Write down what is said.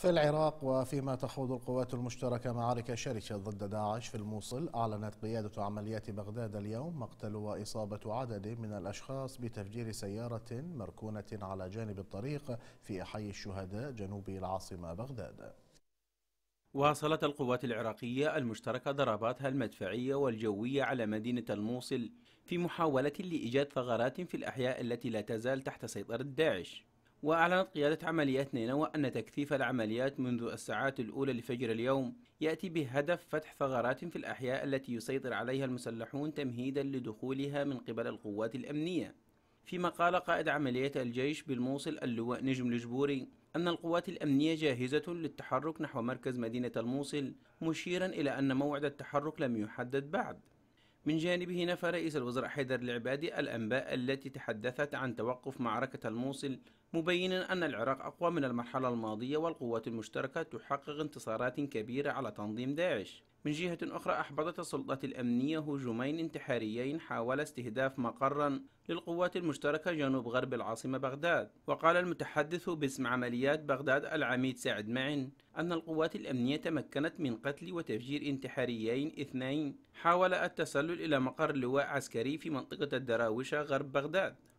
في العراق وفيما تخوض القوات المشتركة معارك شرسة ضد داعش في الموصل أعلنت قيادة عمليات بغداد اليوم مقتل وإصابة عدد من الأشخاص بتفجير سيارة مركونة على جانب الطريق في حي الشهداء جنوب العاصمة بغداد واصلت القوات العراقية المشتركة ضرباتها المدفعية والجوية على مدينة الموصل في محاولة لإيجاد ثغرات في الأحياء التي لا تزال تحت سيطرة داعش وأعلنت قيادة عمليات نينوى أن تكثيف العمليات منذ الساعات الأولى لفجر اليوم يأتي بهدف فتح ثغرات في الأحياء التي يسيطر عليها المسلحون تمهيدا لدخولها من قبل القوات الأمنية فيما قال قائد عملية الجيش بالموصل اللواء نجم الجبوري أن القوات الأمنية جاهزة للتحرك نحو مركز مدينة الموصل مشيرا إلى أن موعد التحرك لم يحدد بعد من جانبه نفى رئيس الوزراء حيدر العبادي الأنباء التي تحدثت عن توقف معركة الموصل مبينا أن العراق أقوى من المرحلة الماضية والقوات المشتركة تحقق انتصارات كبيرة على تنظيم داعش من جهة أخرى أحبطت السلطات الأمنية هجومين انتحاريين حاول استهداف مقرا للقوات المشتركة جنوب غرب العاصمة بغداد وقال المتحدث باسم عمليات بغداد العميد سعد معن أن القوات الأمنية تمكنت من قتل وتفجير انتحاريين اثنين حاول التسلل إلى مقر لواء عسكري في منطقة الدراوشة غرب بغداد